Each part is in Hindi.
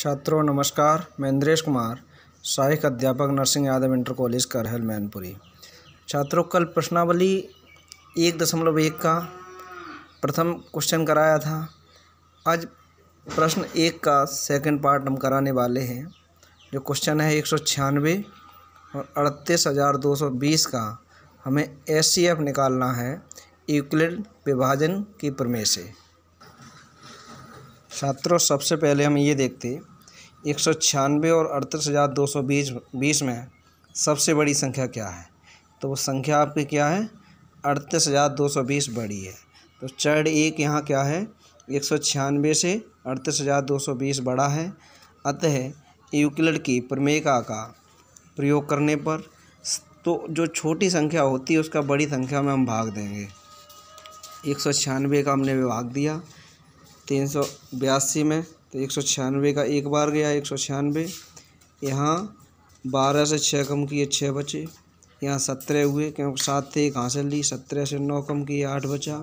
छात्रों नमस्कार मैं इंद्रेश कुमार सहायक अध्यापक नर्सिंग यादव इंटर कॉलेज करहल मैनपुरी छात्रों कल प्रश्नावली एक दशमलव एक का प्रथम क्वेश्चन कराया था आज प्रश्न एक का सेकंड पार्ट हम कराने वाले हैं जो क्वेश्चन है एक सौ छियानवे और अड़तीस हज़ार दो सौ बीस का हमें एस निकालना है यूक्लिड विभाजन की प्रमेय से छात्रों सबसे पहले हम ये देखते एक सौ छियानवे और अड़तीस हज़ार दो सौ बीस बीस में सबसे बड़ी संख्या क्या है तो वो संख्या आपकी क्या है अड़तीस हज़ार दो सौ बीस बड़ी है तो चढ़ एक यहाँ क्या है एक सौ छियानवे से अड़तीस हज़ार दो सौ बीस बड़ा है अतः यूक्लिड की प्रमेका का प्रयोग करने पर तो जो छोटी संख्या होती है उसका बड़ी संख्या में हम भाग देंगे एक सौ छियानवे का हमने विभाग दिया तीन सौ बयासी में तो एक सौ छियानवे का एक बार गया एक सौ छियानवे यहाँ बारह से छः कम किए छः बचे यहाँ सत्रह हुए क्योंकि सात थे एक हासिल ली सत्रह से नौ कम किए आठ बचा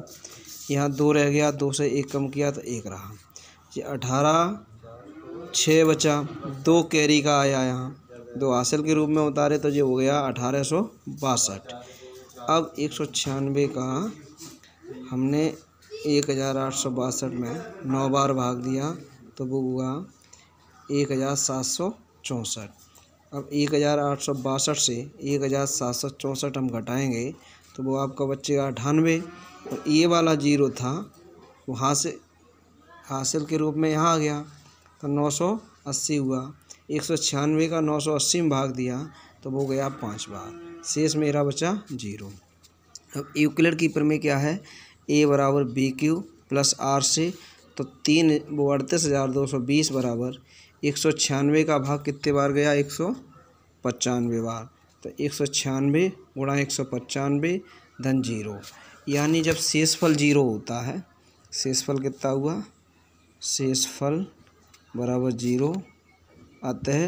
यहाँ दो रह गया दो से एक कम किया तो एक रहा ये अठारह छः बचा दो कैरी का आया यहाँ दो हासिल के रूप में उतारे तो ये हो गया अठारह सौ बासठ अब एक सौ छियानवे का हमने एक हज़ार आठ सौ बासठ में नौ बार भाग दिया तो वो हुआ एक हज़ार सात सौ चौंसठ अब एक हज़ार आठ सौ बासठ से एक हज़ार सात सौ चौंसठ हम घटाएंगे तो वो आपका बचेगा अठानवे और तो ये वाला जीरो था वो हासिल हासिल के रूप में यहाँ आ गया तो नौ सौ अस्सी हुआ एक सौ छियानवे का नौ सौ अस्सी में भाग दिया तो वो गया पाँच बार शेष मेरा बचा जीरो अब यूक्लिड की प्रमेय क्या है ए बराबर B Q plus R C तो तीन वो अड़तीस हज़ार दो सौ बीस बराबर एक सौ छियानवे का भाग कितने बार गया एक सौ पचानवे बार तो एक सौ छियानवे गुणा एक सौ पचानवे धन जीरो यानी जब शेषफल जीरो होता है शेषफल कितना हुआ शेषफल बराबर जीरो अतः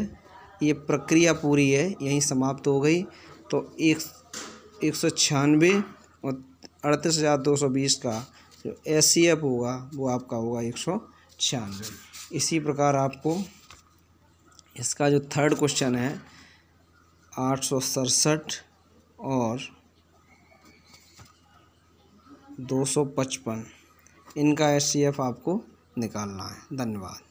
ये प्रक्रिया पूरी है यहीं समाप्त हो गई तो एक एक सौ छियानवे और अड़तीस हज़ार दो सौ बीस का जो एस सी एफ होगा वो आपका होगा एक सौ छियानवे इसी प्रकार आपको इसका जो थर्ड क्वेश्चन है आठ सौ और दो सौ पचपन इनका एस सी एफ आपको निकालना है धन्यवाद